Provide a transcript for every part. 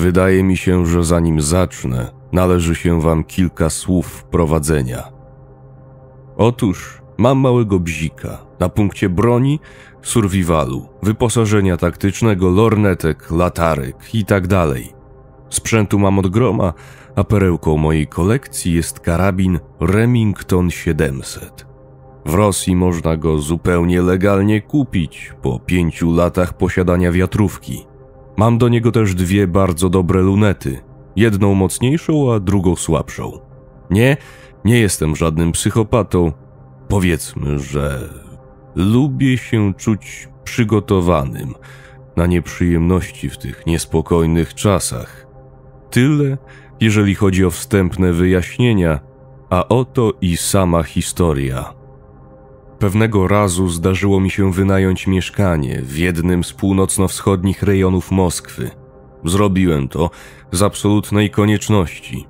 Wydaje mi się, że zanim zacznę, należy się wam kilka słów wprowadzenia. Otóż mam małego bzika na punkcie broni, survivalu, wyposażenia taktycznego, lornetek, latarek i tak dalej. Sprzętu mam od groma, a perełką mojej kolekcji jest karabin Remington 700. W Rosji można go zupełnie legalnie kupić po pięciu latach posiadania wiatrówki. Mam do niego też dwie bardzo dobre lunety, jedną mocniejszą, a drugą słabszą. Nie, nie jestem żadnym psychopatą. Powiedzmy, że lubię się czuć przygotowanym na nieprzyjemności w tych niespokojnych czasach. Tyle, jeżeli chodzi o wstępne wyjaśnienia, a oto i sama historia. Pewnego razu zdarzyło mi się wynająć mieszkanie w jednym z północno-wschodnich rejonów Moskwy. Zrobiłem to z absolutnej konieczności.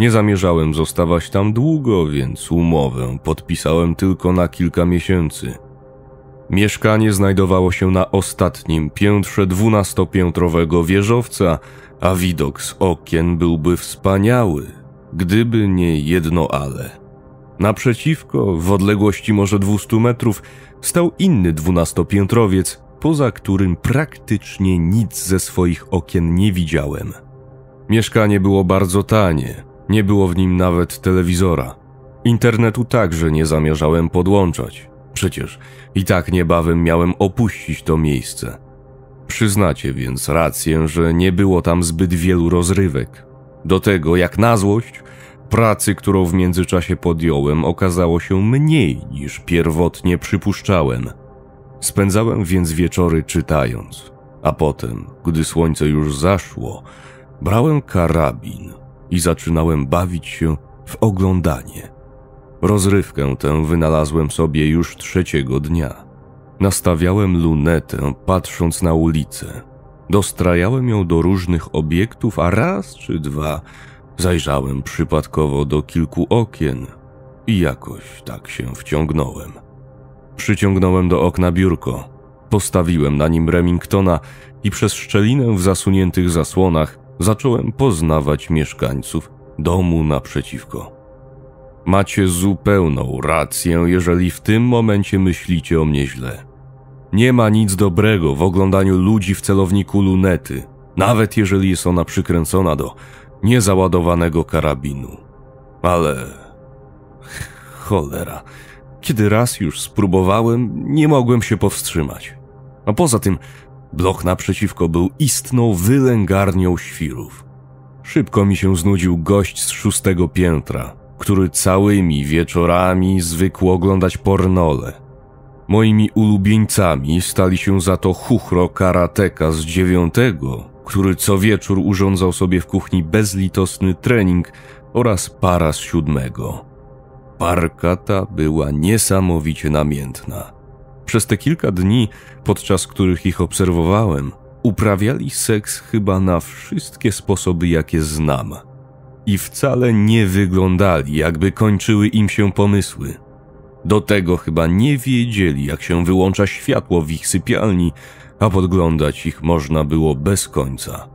Nie zamierzałem zostawać tam długo, więc umowę podpisałem tylko na kilka miesięcy. Mieszkanie znajdowało się na ostatnim piętrze dwunastopiętrowego wieżowca, a widok z okien byłby wspaniały, gdyby nie jedno ale. Naprzeciwko, w odległości może 200 metrów, stał inny dwunastopiętrowiec, poza którym praktycznie nic ze swoich okien nie widziałem. Mieszkanie było bardzo tanie, nie było w nim nawet telewizora. Internetu także nie zamierzałem podłączać. Przecież i tak niebawem miałem opuścić to miejsce. Przyznacie więc rację, że nie było tam zbyt wielu rozrywek. Do tego, jak na złość, Pracy, którą w międzyczasie podjąłem, okazało się mniej niż pierwotnie przypuszczałem. Spędzałem więc wieczory czytając, a potem, gdy słońce już zaszło, brałem karabin i zaczynałem bawić się w oglądanie. Rozrywkę tę wynalazłem sobie już trzeciego dnia. Nastawiałem lunetę, patrząc na ulicę. Dostrajałem ją do różnych obiektów, a raz czy dwa Zajrzałem przypadkowo do kilku okien i jakoś tak się wciągnąłem. Przyciągnąłem do okna biurko, postawiłem na nim Remingtona i przez szczelinę w zasuniętych zasłonach zacząłem poznawać mieszkańców domu naprzeciwko. Macie zupełną rację, jeżeli w tym momencie myślicie o mnie źle. Nie ma nic dobrego w oglądaniu ludzi w celowniku lunety, nawet jeżeli jest ona przykręcona do niezaładowanego karabinu. Ale. cholera. Kiedy raz już spróbowałem, nie mogłem się powstrzymać. A poza tym, blok naprzeciwko był istną wylęgarnią świrów. Szybko mi się znudził gość z szóstego piętra, który całymi wieczorami zwykł oglądać pornole. Moimi ulubieńcami stali się za to chuchro karateka z dziewiątego który co wieczór urządzał sobie w kuchni bezlitosny trening oraz para z siódmego. Parka ta była niesamowicie namiętna. Przez te kilka dni, podczas których ich obserwowałem, uprawiali seks chyba na wszystkie sposoby, jakie znam. I wcale nie wyglądali, jakby kończyły im się pomysły. Do tego chyba nie wiedzieli, jak się wyłącza światło w ich sypialni, a podglądać ich można było bez końca.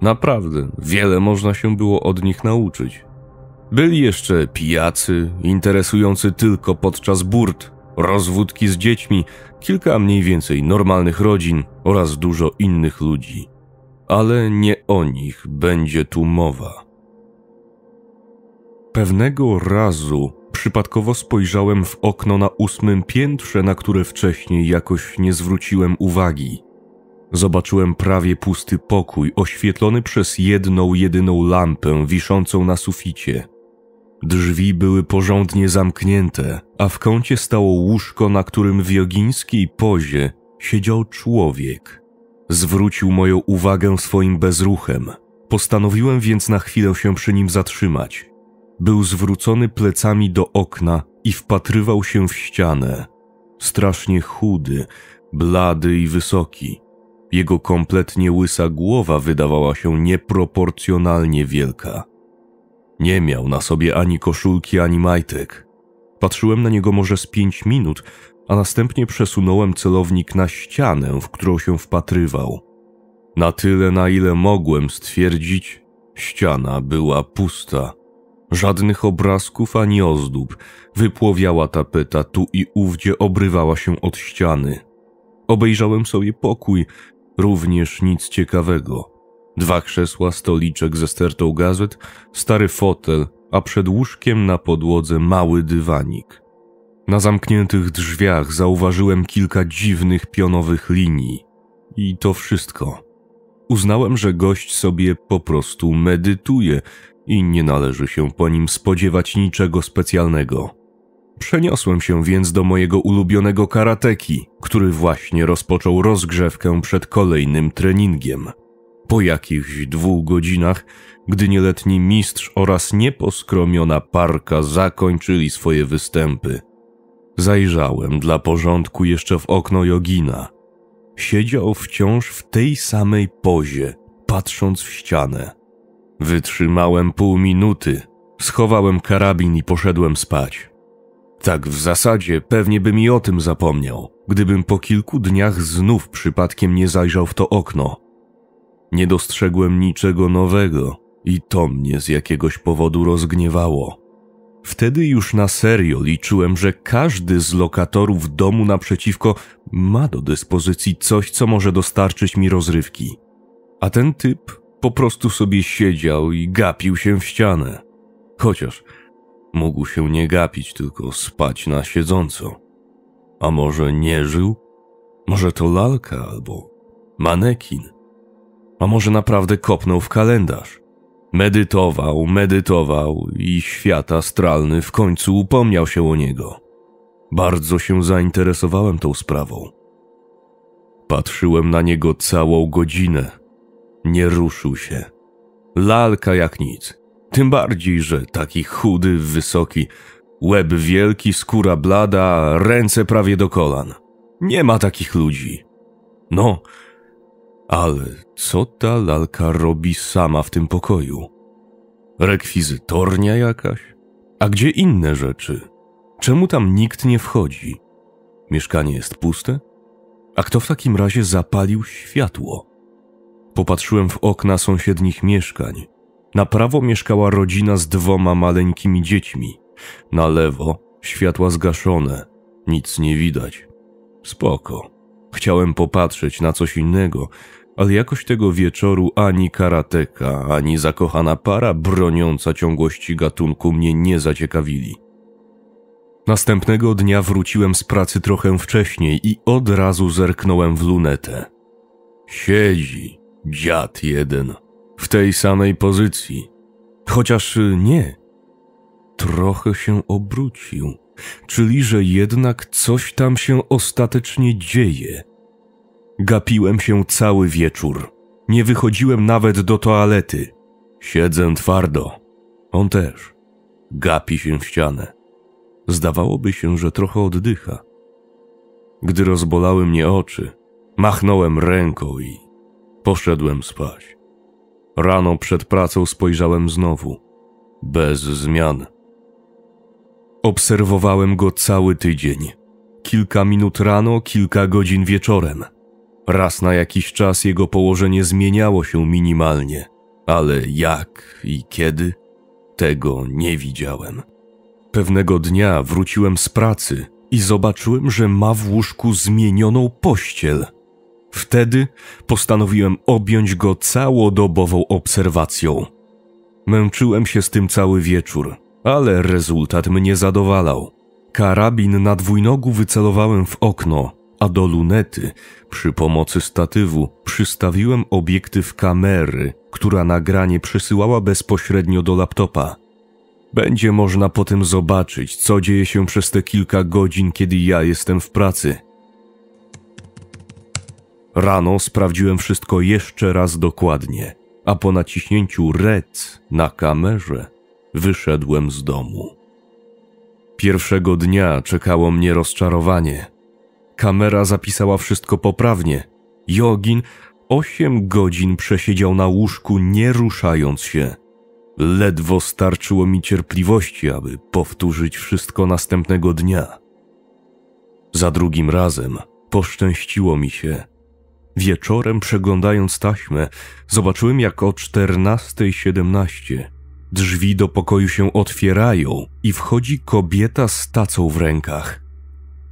Naprawdę, wiele można się było od nich nauczyć. Byli jeszcze pijacy, interesujący tylko podczas burt, rozwódki z dziećmi, kilka mniej więcej normalnych rodzin oraz dużo innych ludzi. Ale nie o nich będzie tu mowa. Pewnego razu przypadkowo spojrzałem w okno na ósmym piętrze, na które wcześniej jakoś nie zwróciłem uwagi. Zobaczyłem prawie pusty pokój, oświetlony przez jedną, jedyną lampę wiszącą na suficie. Drzwi były porządnie zamknięte, a w kącie stało łóżko, na którym w jogińskiej pozie siedział człowiek. Zwrócił moją uwagę swoim bezruchem. Postanowiłem więc na chwilę się przy nim zatrzymać. Był zwrócony plecami do okna i wpatrywał się w ścianę. Strasznie chudy, blady i wysoki. Jego kompletnie łysa głowa wydawała się nieproporcjonalnie wielka. Nie miał na sobie ani koszulki, ani majtek. Patrzyłem na niego może z pięć minut, a następnie przesunąłem celownik na ścianę, w którą się wpatrywał. Na tyle, na ile mogłem stwierdzić, ściana była pusta. Żadnych obrazków ani ozdób. Wypłowiała tapeta, tu i ówdzie obrywała się od ściany. Obejrzałem sobie pokój, również nic ciekawego. Dwa krzesła, stoliczek ze stertą gazet, stary fotel, a przed łóżkiem na podłodze mały dywanik. Na zamkniętych drzwiach zauważyłem kilka dziwnych pionowych linii. I to wszystko. Uznałem, że gość sobie po prostu medytuje, i nie należy się po nim spodziewać niczego specjalnego. Przeniosłem się więc do mojego ulubionego karateki, który właśnie rozpoczął rozgrzewkę przed kolejnym treningiem. Po jakichś dwóch godzinach, gdy nieletni mistrz oraz nieposkromiona parka zakończyli swoje występy, zajrzałem dla porządku jeszcze w okno jogina. Siedział wciąż w tej samej pozie, patrząc w ścianę. Wytrzymałem pół minuty, schowałem karabin i poszedłem spać. Tak w zasadzie pewnie bym i o tym zapomniał, gdybym po kilku dniach znów przypadkiem nie zajrzał w to okno. Nie dostrzegłem niczego nowego i to mnie z jakiegoś powodu rozgniewało. Wtedy już na serio liczyłem, że każdy z lokatorów domu naprzeciwko ma do dyspozycji coś, co może dostarczyć mi rozrywki. A ten typ po prostu sobie siedział i gapił się w ścianę. Chociaż mógł się nie gapić, tylko spać na siedząco. A może nie żył? Może to lalka albo manekin? A może naprawdę kopnął w kalendarz? Medytował, medytował i świat astralny w końcu upomniał się o niego. Bardzo się zainteresowałem tą sprawą. Patrzyłem na niego całą godzinę nie ruszył się. Lalka jak nic. Tym bardziej, że taki chudy, wysoki, łeb wielki, skóra blada, ręce prawie do kolan. Nie ma takich ludzi. No, ale co ta lalka robi sama w tym pokoju? Rekwizytornia jakaś? A gdzie inne rzeczy? Czemu tam nikt nie wchodzi? Mieszkanie jest puste? A kto w takim razie zapalił światło? Popatrzyłem w okna sąsiednich mieszkań. Na prawo mieszkała rodzina z dwoma maleńkimi dziećmi. Na lewo światła zgaszone, nic nie widać. Spoko. Chciałem popatrzeć na coś innego, ale jakoś tego wieczoru ani karateka, ani zakochana para broniąca ciągłości gatunku mnie nie zaciekawili. Następnego dnia wróciłem z pracy trochę wcześniej i od razu zerknąłem w lunetę. Siedzi, Dziad jeden, w tej samej pozycji. Chociaż nie, trochę się obrócił, czyli że jednak coś tam się ostatecznie dzieje. Gapiłem się cały wieczór. Nie wychodziłem nawet do toalety. Siedzę twardo. On też. Gapi się w ścianę. Zdawałoby się, że trochę oddycha. Gdy rozbolały mnie oczy, machnąłem ręką i Poszedłem spać. Rano przed pracą spojrzałem znowu, bez zmian. Obserwowałem go cały tydzień. Kilka minut rano, kilka godzin wieczorem. Raz na jakiś czas jego położenie zmieniało się minimalnie, ale jak i kiedy, tego nie widziałem. Pewnego dnia wróciłem z pracy i zobaczyłem, że ma w łóżku zmienioną pościel – Wtedy postanowiłem objąć go całodobową obserwacją. Męczyłem się z tym cały wieczór, ale rezultat mnie zadowalał. Karabin na dwójnogu wycelowałem w okno, a do lunety przy pomocy statywu przystawiłem obiektyw kamery, która nagranie przesyłała bezpośrednio do laptopa. Będzie można potem zobaczyć, co dzieje się przez te kilka godzin, kiedy ja jestem w pracy – Rano sprawdziłem wszystko jeszcze raz dokładnie, a po naciśnięciu red na kamerze wyszedłem z domu. Pierwszego dnia czekało mnie rozczarowanie. Kamera zapisała wszystko poprawnie. Jogin osiem godzin przesiedział na łóżku, nie ruszając się. Ledwo starczyło mi cierpliwości, aby powtórzyć wszystko następnego dnia. Za drugim razem poszczęściło mi się Wieczorem przeglądając taśmę, zobaczyłem jak o 14.17 drzwi do pokoju się otwierają i wchodzi kobieta z tacą w rękach.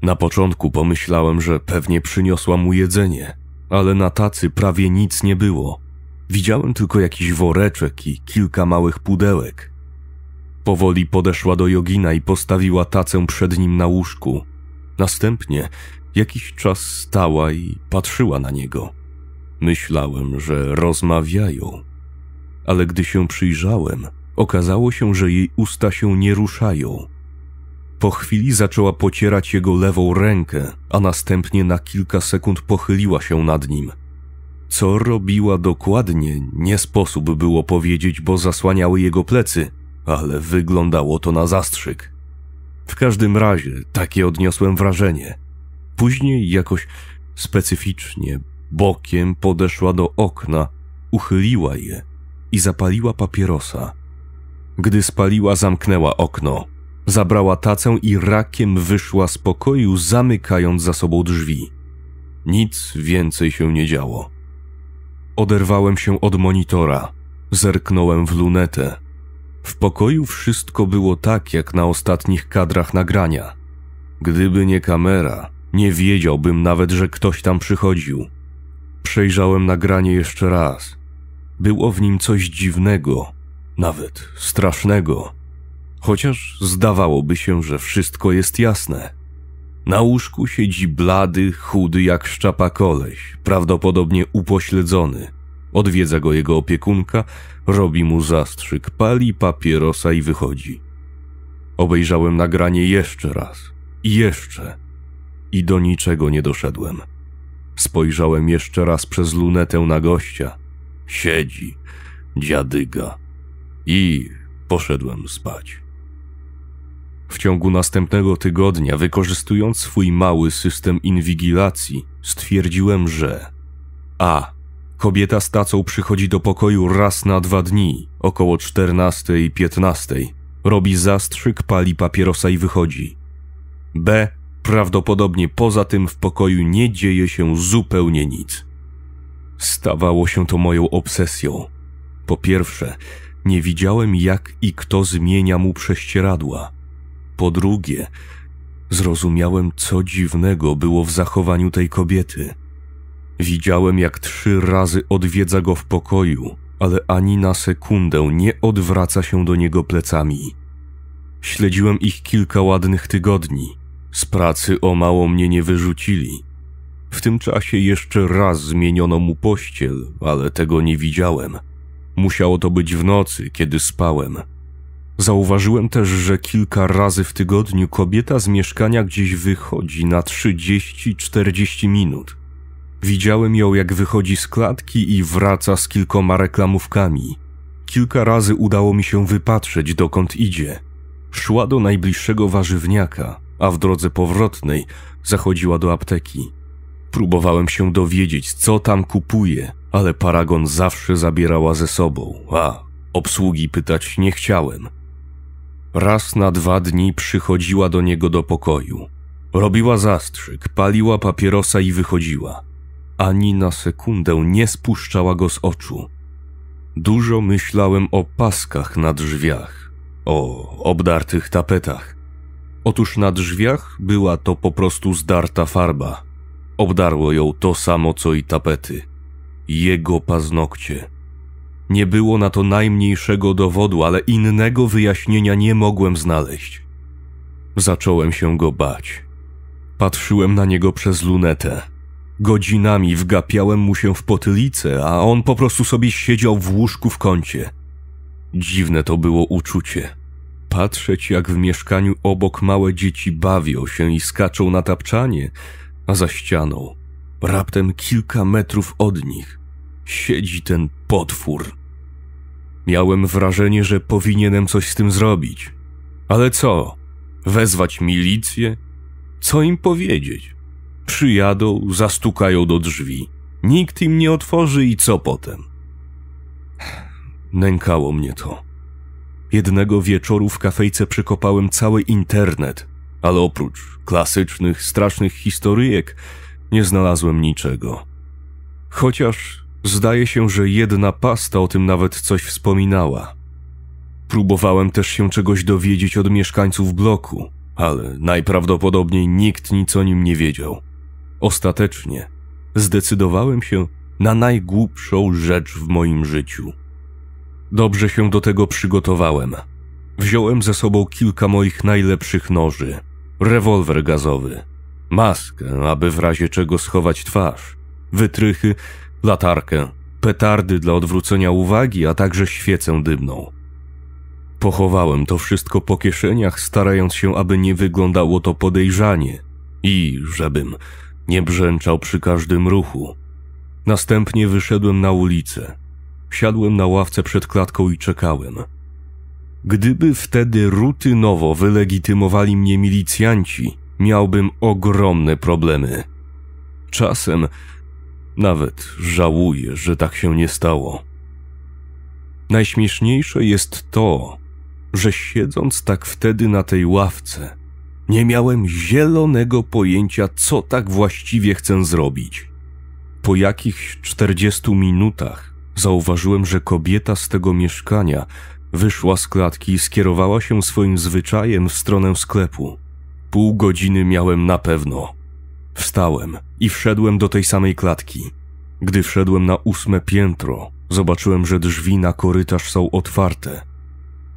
Na początku pomyślałem, że pewnie przyniosła mu jedzenie, ale na tacy prawie nic nie było. Widziałem tylko jakiś woreczek i kilka małych pudełek. Powoli podeszła do jogina i postawiła tacę przed nim na łóżku. Następnie jakiś czas stała i patrzyła na niego. Myślałem, że rozmawiają, ale gdy się przyjrzałem, okazało się, że jej usta się nie ruszają. Po chwili zaczęła pocierać jego lewą rękę, a następnie na kilka sekund pochyliła się nad nim. Co robiła dokładnie, nie sposób było powiedzieć, bo zasłaniały jego plecy, ale wyglądało to na zastrzyk. W każdym razie takie odniosłem wrażenie. Później jakoś specyficznie, bokiem podeszła do okna, uchyliła je i zapaliła papierosa. Gdy spaliła, zamknęła okno. Zabrała tacę i rakiem wyszła z pokoju, zamykając za sobą drzwi. Nic więcej się nie działo. Oderwałem się od monitora, zerknąłem w lunetę. W pokoju wszystko było tak, jak na ostatnich kadrach nagrania. Gdyby nie kamera, nie wiedziałbym nawet, że ktoś tam przychodził. Przejrzałem nagranie jeszcze raz. Było w nim coś dziwnego, nawet strasznego. Chociaż zdawałoby się, że wszystko jest jasne. Na łóżku siedzi blady, chudy jak szczapa koleś, prawdopodobnie upośledzony. Odwiedza go jego opiekunka, robi mu zastrzyk, pali papierosa i wychodzi. Obejrzałem nagranie jeszcze raz jeszcze i do niczego nie doszedłem. Spojrzałem jeszcze raz przez lunetę na gościa. Siedzi, dziadyga. I poszedłem spać. W ciągu następnego tygodnia, wykorzystując swój mały system inwigilacji, stwierdziłem, że A Kobieta z tacą przychodzi do pokoju raz na dwa dni, około 14 i 15. Robi zastrzyk, pali papierosa i wychodzi. B. Prawdopodobnie poza tym w pokoju nie dzieje się zupełnie nic. Stawało się to moją obsesją. Po pierwsze, nie widziałem jak i kto zmienia mu prześcieradła. Po drugie, zrozumiałem, co dziwnego było w zachowaniu tej kobiety. Widziałem, jak trzy razy odwiedza go w pokoju, ale ani na sekundę nie odwraca się do niego plecami. Śledziłem ich kilka ładnych tygodni. Z pracy o mało mnie nie wyrzucili. W tym czasie jeszcze raz zmieniono mu pościel, ale tego nie widziałem. Musiało to być w nocy, kiedy spałem. Zauważyłem też, że kilka razy w tygodniu kobieta z mieszkania gdzieś wychodzi na 30-40 minut. Widziałem ją, jak wychodzi z klatki i wraca z kilkoma reklamówkami. Kilka razy udało mi się wypatrzeć, dokąd idzie. Szła do najbliższego warzywniaka, a w drodze powrotnej zachodziła do apteki. Próbowałem się dowiedzieć, co tam kupuje, ale paragon zawsze zabierała ze sobą, a obsługi pytać nie chciałem. Raz na dwa dni przychodziła do niego do pokoju. Robiła zastrzyk, paliła papierosa i wychodziła ani na sekundę nie spuszczała go z oczu. Dużo myślałem o paskach na drzwiach, o obdartych tapetach. Otóż na drzwiach była to po prostu zdarta farba. Obdarło ją to samo co i tapety. Jego paznokcie. Nie było na to najmniejszego dowodu, ale innego wyjaśnienia nie mogłem znaleźć. Zacząłem się go bać. Patrzyłem na niego przez lunetę. Godzinami wgapiałem mu się w potylicę, a on po prostu sobie siedział w łóżku w kącie. Dziwne to było uczucie. Patrzeć, jak w mieszkaniu obok małe dzieci bawią się i skaczą na tapczanie, a za ścianą, raptem kilka metrów od nich, siedzi ten potwór. Miałem wrażenie, że powinienem coś z tym zrobić. Ale co? Wezwać milicję? Co im powiedzieć? Przyjadą, zastukają do drzwi. Nikt im nie otworzy i co potem? Nękało mnie to. Jednego wieczoru w kafejce przekopałem cały internet, ale oprócz klasycznych, strasznych historyjek nie znalazłem niczego. Chociaż zdaje się, że jedna pasta o tym nawet coś wspominała. Próbowałem też się czegoś dowiedzieć od mieszkańców bloku, ale najprawdopodobniej nikt nic o nim nie wiedział. Ostatecznie zdecydowałem się na najgłupszą rzecz w moim życiu. Dobrze się do tego przygotowałem. Wziąłem ze sobą kilka moich najlepszych noży, rewolwer gazowy, maskę, aby w razie czego schować twarz, wytrychy, latarkę, petardy dla odwrócenia uwagi, a także świecę dymną. Pochowałem to wszystko po kieszeniach, starając się, aby nie wyglądało to podejrzanie i żebym nie brzęczał przy każdym ruchu. Następnie wyszedłem na ulicę. Siadłem na ławce przed klatką i czekałem. Gdyby wtedy rutynowo wylegitymowali mnie milicjanci, miałbym ogromne problemy. Czasem nawet żałuję, że tak się nie stało. Najśmieszniejsze jest to, że siedząc tak wtedy na tej ławce, nie miałem zielonego pojęcia, co tak właściwie chcę zrobić. Po jakichś 40 minutach zauważyłem, że kobieta z tego mieszkania wyszła z klatki i skierowała się swoim zwyczajem w stronę sklepu. Pół godziny miałem na pewno. Wstałem i wszedłem do tej samej klatki. Gdy wszedłem na ósme piętro, zobaczyłem, że drzwi na korytarz są otwarte.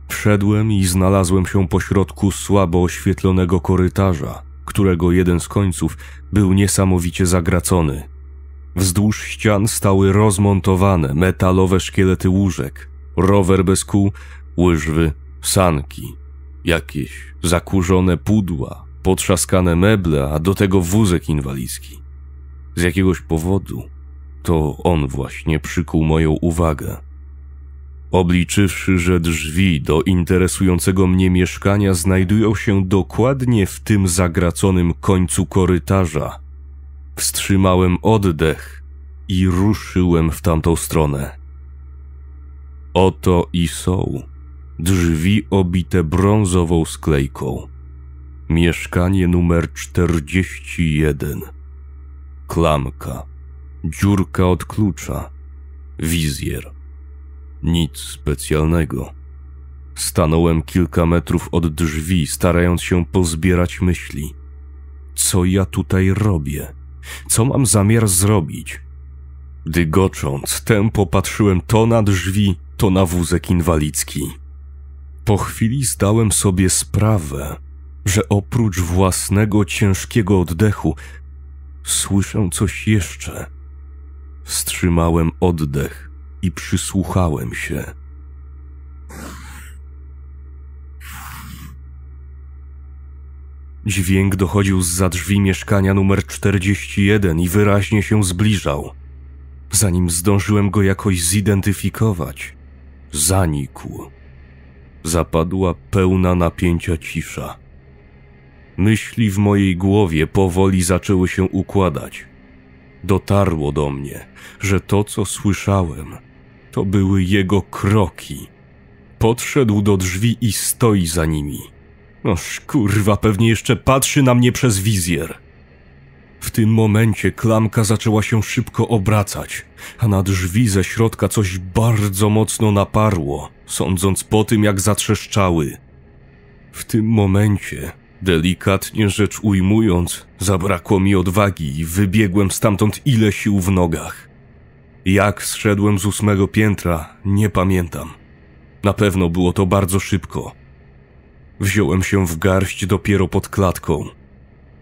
Wszedłem i znalazłem się pośrodku słabo oświetlonego korytarza, którego jeden z końców był niesamowicie zagracony. Wzdłuż ścian stały rozmontowane metalowe szkielety łóżek, rower bez kół, łyżwy, sanki, jakieś zakurzone pudła, potrzaskane meble, a do tego wózek inwalidzki. Z jakiegoś powodu to on właśnie przykuł moją uwagę. Obliczywszy, że drzwi do interesującego mnie mieszkania znajdują się dokładnie w tym zagraconym końcu korytarza, wstrzymałem oddech i ruszyłem w tamtą stronę. Oto i są drzwi obite brązową sklejką. Mieszkanie numer 41. Klamka, dziurka od klucza, wizjer nic specjalnego. Stanąłem kilka metrów od drzwi, starając się pozbierać myśli. Co ja tutaj robię? Co mam zamiar zrobić? Dygocząc tempo patrzyłem to na drzwi, to na wózek inwalidzki. Po chwili zdałem sobie sprawę, że oprócz własnego ciężkiego oddechu słyszę coś jeszcze. Wstrzymałem oddech i przysłuchałem się. Dźwięk dochodził z za drzwi mieszkania numer 41 i wyraźnie się zbliżał. Zanim zdążyłem go jakoś zidentyfikować, zanikł. Zapadła pełna napięcia cisza. Myśli w mojej głowie powoli zaczęły się układać. Dotarło do mnie, że to, co słyszałem, to były jego kroki. Podszedł do drzwi i stoi za nimi. Oż kurwa, pewnie jeszcze patrzy na mnie przez wizjer. W tym momencie klamka zaczęła się szybko obracać, a na drzwi ze środka coś bardzo mocno naparło, sądząc po tym, jak zatrzeszczały. W tym momencie, delikatnie rzecz ujmując, zabrakło mi odwagi i wybiegłem stamtąd ile sił w nogach. Jak zszedłem z ósmego piętra, nie pamiętam. Na pewno było to bardzo szybko. Wziąłem się w garść dopiero pod klatką.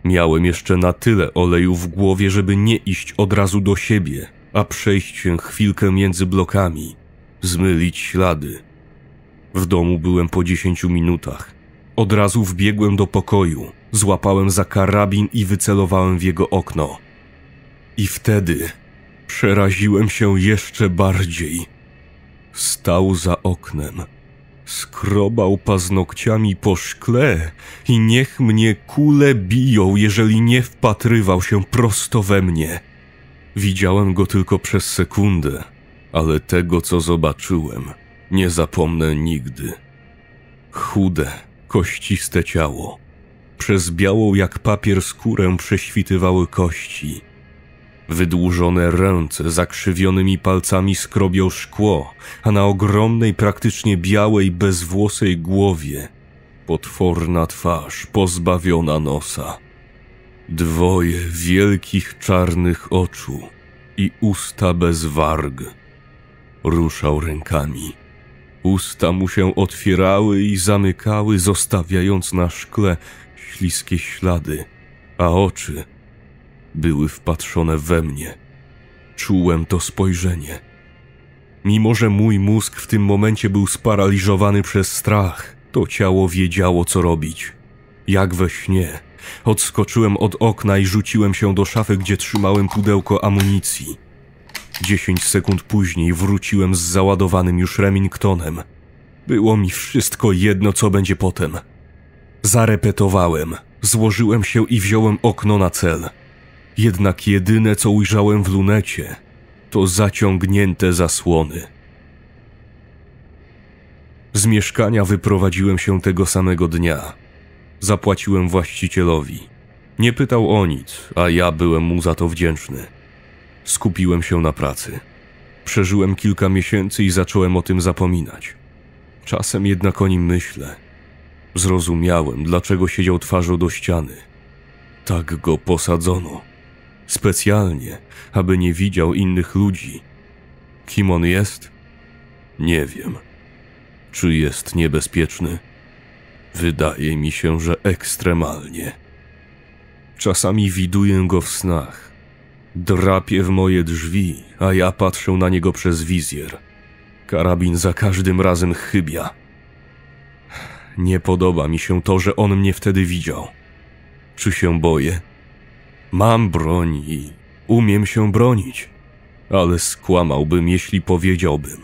Miałem jeszcze na tyle oleju w głowie, żeby nie iść od razu do siebie, a przejść się chwilkę między blokami, zmylić ślady. W domu byłem po dziesięciu minutach. Od razu wbiegłem do pokoju, złapałem za karabin i wycelowałem w jego okno. I wtedy Przeraziłem się jeszcze bardziej. Stał za oknem. Skrobał paznokciami po szkle i niech mnie kule biją, jeżeli nie wpatrywał się prosto we mnie. Widziałem go tylko przez sekundę, ale tego, co zobaczyłem, nie zapomnę nigdy. Chude, kościste ciało. Przez białą jak papier skórę prześwitywały kości – Wydłużone ręce zakrzywionymi palcami skrobią szkło, a na ogromnej, praktycznie białej, bezwłosej głowie potworna twarz pozbawiona nosa. Dwoje wielkich czarnych oczu i usta bez warg. Ruszał rękami. Usta mu się otwierały i zamykały, zostawiając na szkle śliskie ślady, a oczy były wpatrzone we mnie. Czułem to spojrzenie. Mimo, że mój mózg w tym momencie był sparaliżowany przez strach, to ciało wiedziało, co robić. Jak we śnie, odskoczyłem od okna i rzuciłem się do szafy, gdzie trzymałem pudełko amunicji. Dziesięć sekund później wróciłem z załadowanym już Remingtonem. Było mi wszystko jedno, co będzie potem. Zarepetowałem, złożyłem się i wziąłem okno na cel – jednak jedyne, co ujrzałem w lunecie, to zaciągnięte zasłony. Z mieszkania wyprowadziłem się tego samego dnia. Zapłaciłem właścicielowi. Nie pytał o nic, a ja byłem mu za to wdzięczny. Skupiłem się na pracy. Przeżyłem kilka miesięcy i zacząłem o tym zapominać. Czasem jednak o nim myślę. Zrozumiałem, dlaczego siedział twarzą do ściany. Tak go posadzono specjalnie, aby nie widział innych ludzi. Kim on jest? Nie wiem. Czy jest niebezpieczny? Wydaje mi się, że ekstremalnie. Czasami widuję go w snach. Drapie w moje drzwi, a ja patrzę na niego przez wizjer. Karabin za każdym razem chybia. Nie podoba mi się to, że on mnie wtedy widział. Czy się boję? Mam broń i umiem się bronić, ale skłamałbym, jeśli powiedziałbym,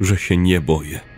że się nie boję.